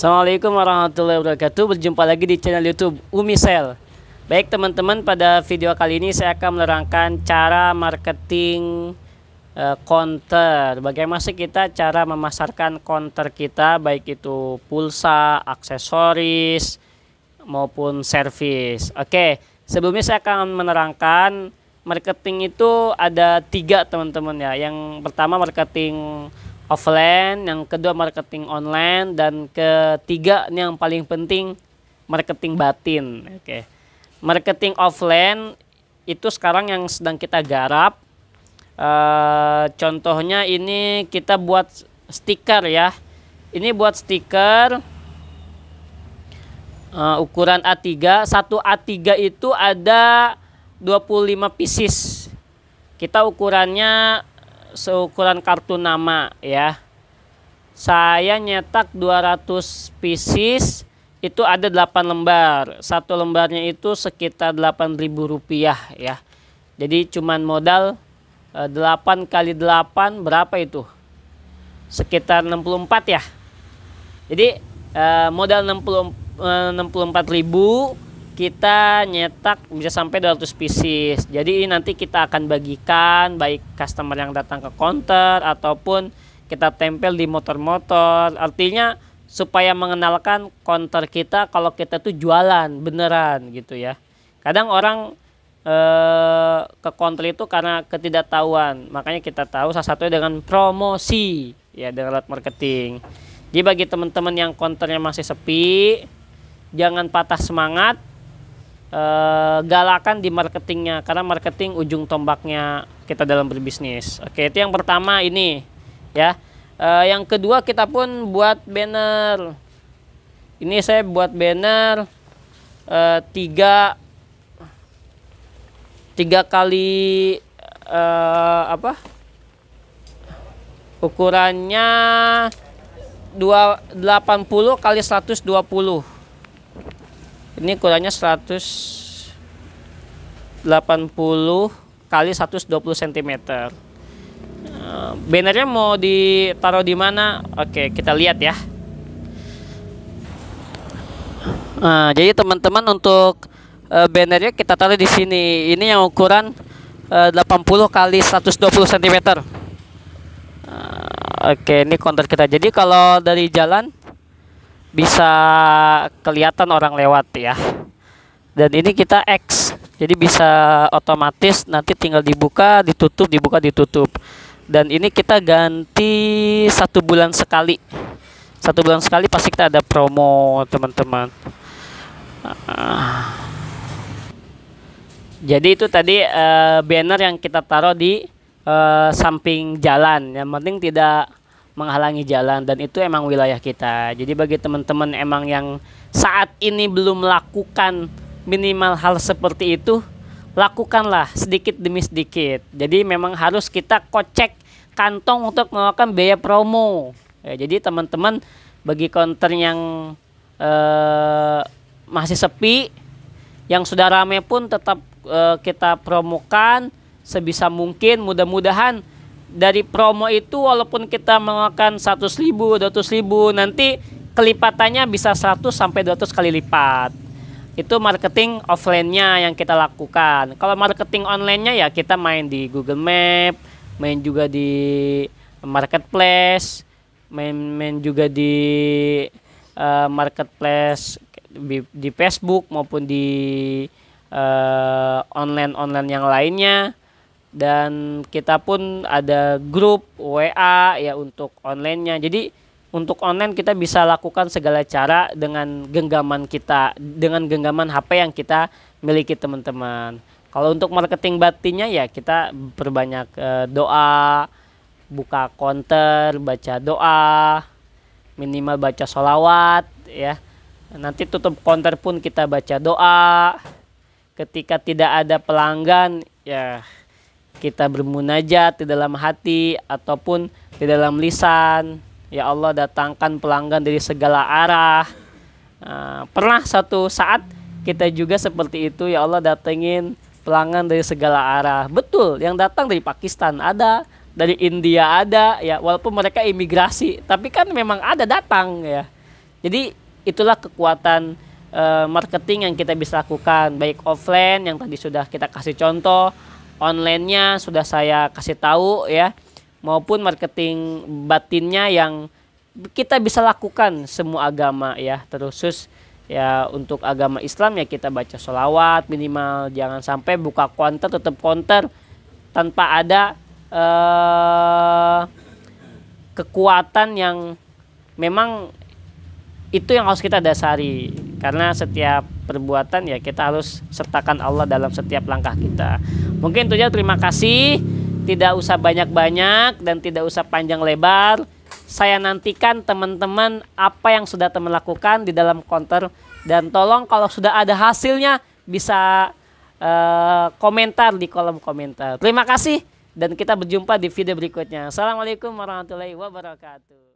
Assalamualaikum warahmatullahi wabarakatuh. Berjumpa lagi di channel YouTube Umi Sel. Baik teman-teman, pada video kali ini saya akan menerangkan cara marketing e, counter. Bagaimana sih kita cara memasarkan counter kita baik itu pulsa, aksesoris maupun service. Oke, sebelumnya saya akan menerangkan marketing itu ada tiga teman-teman ya. Yang pertama marketing offline, yang kedua marketing online, dan ketiga ini yang paling penting marketing batin. Oke, okay. marketing offline itu sekarang yang sedang kita garap. Uh, contohnya ini kita buat stiker ya. Ini buat stiker uh, ukuran A3. Satu A3 itu ada 25 pieces. Kita ukurannya seukuran kartu nama ya. Saya nyetak 200 pieces itu ada 8 lembar. Satu lembarnya itu sekitar rp 8.000 ya. Jadi cuman modal 8 eh, kali 8 berapa itu? Sekitar 64 ya. Jadi eh, modal 60 64.000 kita nyetak bisa sampai 200 pieces. Jadi ini nanti kita akan bagikan baik customer yang datang ke counter ataupun kita tempel di motor-motor. Artinya supaya mengenalkan counter kita kalau kita tuh jualan beneran gitu ya. Kadang orang eh, ke counter itu karena ketidaktahuan. Makanya kita tahu salah satunya dengan promosi ya dengan marketing. Jadi bagi teman-teman yang counternya masih sepi, jangan patah semangat Eh, galakan di marketingnya karena marketing ujung tombaknya kita dalam berbisnis. Oke, itu yang pertama ini ya. e, yang kedua kita pun buat banner. Ini saya buat banner e, tiga tiga kali e, apa? Ukurannya 280 kali 120 ini ukurannya 180 kali 120 cm eh, bannernya mau ditaruh di mana oke kita lihat ya nah, jadi teman-teman untuk eh, bannernya kita taruh di sini ini yang ukuran 80 kali 120 cm oke ini konter kita jadi kalau dari jalan bisa kelihatan orang lewat ya dan ini kita X jadi bisa otomatis nanti tinggal dibuka ditutup dibuka ditutup dan ini kita ganti satu bulan sekali satu bulan sekali pasti kita ada promo teman-teman ah. jadi itu tadi uh, banner yang kita taruh di uh, samping jalan yang penting tidak menghalangi jalan dan itu emang wilayah kita. Jadi bagi teman-teman emang yang saat ini belum melakukan minimal hal seperti itu, lakukanlah sedikit demi sedikit. Jadi memang harus kita kocek kantong untuk melakukan biaya promo. Ya, jadi teman-teman bagi konten yang eh, masih sepi, yang sudah rame pun tetap eh, kita promokan sebisa mungkin. Mudah-mudahan dari promo itu walaupun kita mengeluarkan 100 ribu, 200 ribu nanti kelipatannya bisa 100 sampai 200 kali lipat itu marketing offline-nya yang kita lakukan kalau marketing online-nya ya kita main di Google Map main juga di marketplace main main juga di uh, marketplace di, di Facebook maupun di uh, eh, online online yang lainnya dan kita pun ada grup WA ya untuk onlinenya jadi untuk online kita bisa lakukan segala cara dengan genggaman kita dengan genggaman HP yang kita miliki teman-teman kalau untuk marketing batinnya ya kita perbanyak e, doa buka konter baca doa minimal baca sholawat ya nanti tutup konter pun kita baca doa ketika tidak ada pelanggan ya kita bermunajat di dalam hati ataupun di dalam lisan. Ya Allah datangkan pelanggan dari segala arah. Uh, pernah satu saat kita juga seperti itu ya Allah datengin pelanggan dari segala arah. Betul, yang datang dari Pakistan ada, dari India ada ya walaupun mereka imigrasi, tapi kan memang ada datang ya. Jadi itulah kekuatan uh, marketing yang kita bisa lakukan baik offline yang tadi sudah kita kasih contoh online-nya sudah saya kasih tahu ya maupun marketing batinnya yang kita bisa lakukan semua agama ya terusus ya untuk agama Islam ya kita baca sholawat minimal jangan sampai buka konter tetap konter tanpa ada eh, kekuatan yang memang itu yang harus kita dasari karena setiap perbuatan ya kita harus sertakan Allah dalam setiap langkah kita. Mungkin itu aja terima kasih. Tidak usah banyak-banyak dan tidak usah panjang lebar. Saya nantikan teman-teman apa yang sudah teman lakukan di dalam konter dan tolong kalau sudah ada hasilnya bisa uh, komentar di kolom komentar. Terima kasih dan kita berjumpa di video berikutnya. Assalamualaikum warahmatullahi wabarakatuh.